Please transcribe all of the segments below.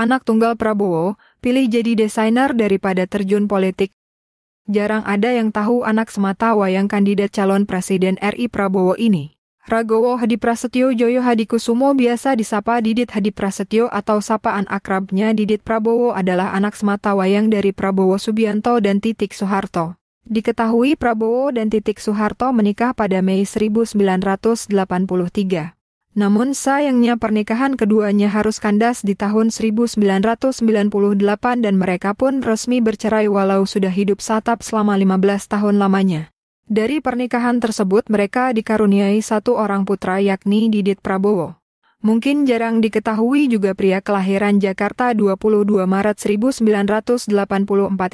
anak tunggal Prabowo, pilih jadi desainer daripada terjun politik. Jarang ada yang tahu anak semata wayang kandidat calon Presiden RI Prabowo ini. Ragowo Hadi Prasetyo Joyo Hadi Kusumo biasa disapa Didit Hadi Prasetyo atau sapaan akrabnya Didit Prabowo adalah anak semata wayang dari Prabowo Subianto dan Titik Soeharto. Diketahui Prabowo dan Titik Soeharto menikah pada Mei 1983. Namun sayangnya pernikahan keduanya harus kandas di tahun 1998 dan mereka pun resmi bercerai walau sudah hidup satap selama 15 tahun lamanya. Dari pernikahan tersebut mereka dikaruniai satu orang putra yakni Didit Prabowo. Mungkin jarang diketahui juga pria kelahiran Jakarta 22 Maret 1984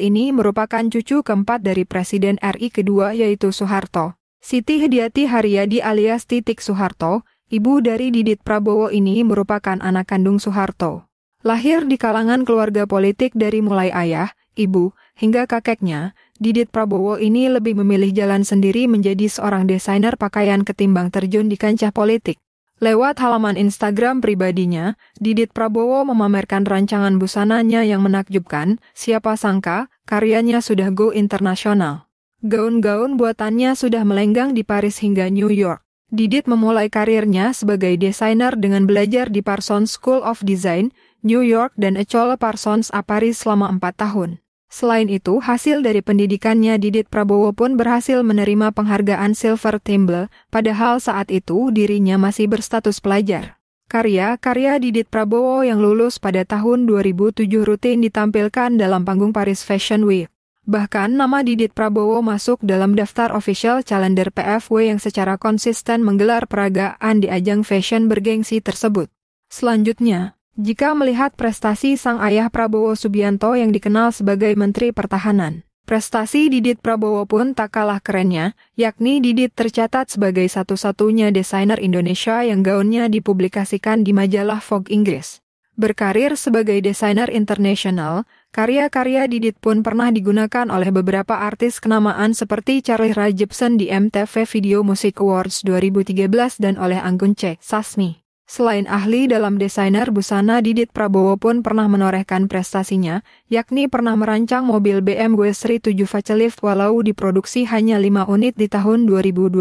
ini merupakan cucu keempat dari Presiden RI kedua yaitu Soeharto. Siti Hediati Haryadi alias Titik Soeharto, Ibu dari Didit Prabowo ini merupakan anak kandung Soeharto. Lahir di kalangan keluarga politik dari mulai ayah, ibu, hingga kakeknya, Didit Prabowo ini lebih memilih jalan sendiri menjadi seorang desainer pakaian ketimbang terjun di kancah politik. Lewat halaman Instagram pribadinya, Didit Prabowo memamerkan rancangan busananya yang menakjubkan, siapa sangka, karyanya sudah go internasional. Gaun-gaun buatannya sudah melenggang di Paris hingga New York. Didit memulai karirnya sebagai desainer dengan belajar di Parsons School of Design, New York dan Ecole Parsons Apari Paris selama empat tahun. Selain itu, hasil dari pendidikannya Didit Prabowo pun berhasil menerima penghargaan Silver Thimble, padahal saat itu dirinya masih berstatus pelajar. Karya-karya Didit Prabowo yang lulus pada tahun 2007 rutin ditampilkan dalam panggung Paris Fashion Week. Bahkan nama Didit Prabowo masuk dalam daftar official calendar PFW yang secara konsisten menggelar peragaan di ajang fashion bergengsi tersebut. Selanjutnya, jika melihat prestasi sang ayah Prabowo Subianto yang dikenal sebagai Menteri Pertahanan, prestasi Didit Prabowo pun tak kalah kerennya, yakni Didit tercatat sebagai satu-satunya desainer Indonesia yang gaunnya dipublikasikan di majalah Vogue Inggris. Berkarir sebagai desainer internasional, Karya-karya Didit pun pernah digunakan oleh beberapa artis kenamaan seperti Charlie Rajepsen di MTV Video Music Awards 2013 dan oleh Anggun C. Sasmi. Selain ahli dalam desainer busana Didit Prabowo pun pernah menorehkan prestasinya, yakni pernah merancang mobil BMW seri 7 Facelift walau diproduksi hanya 5 unit di tahun 2012.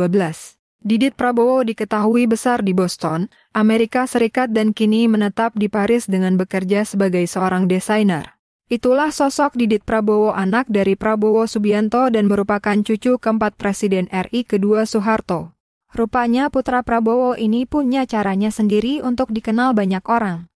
Didit Prabowo diketahui besar di Boston, Amerika Serikat dan kini menetap di Paris dengan bekerja sebagai seorang desainer. Itulah sosok Didit Prabowo anak dari Prabowo Subianto dan merupakan cucu keempat Presiden RI kedua Soeharto. Rupanya putra Prabowo ini punya caranya sendiri untuk dikenal banyak orang.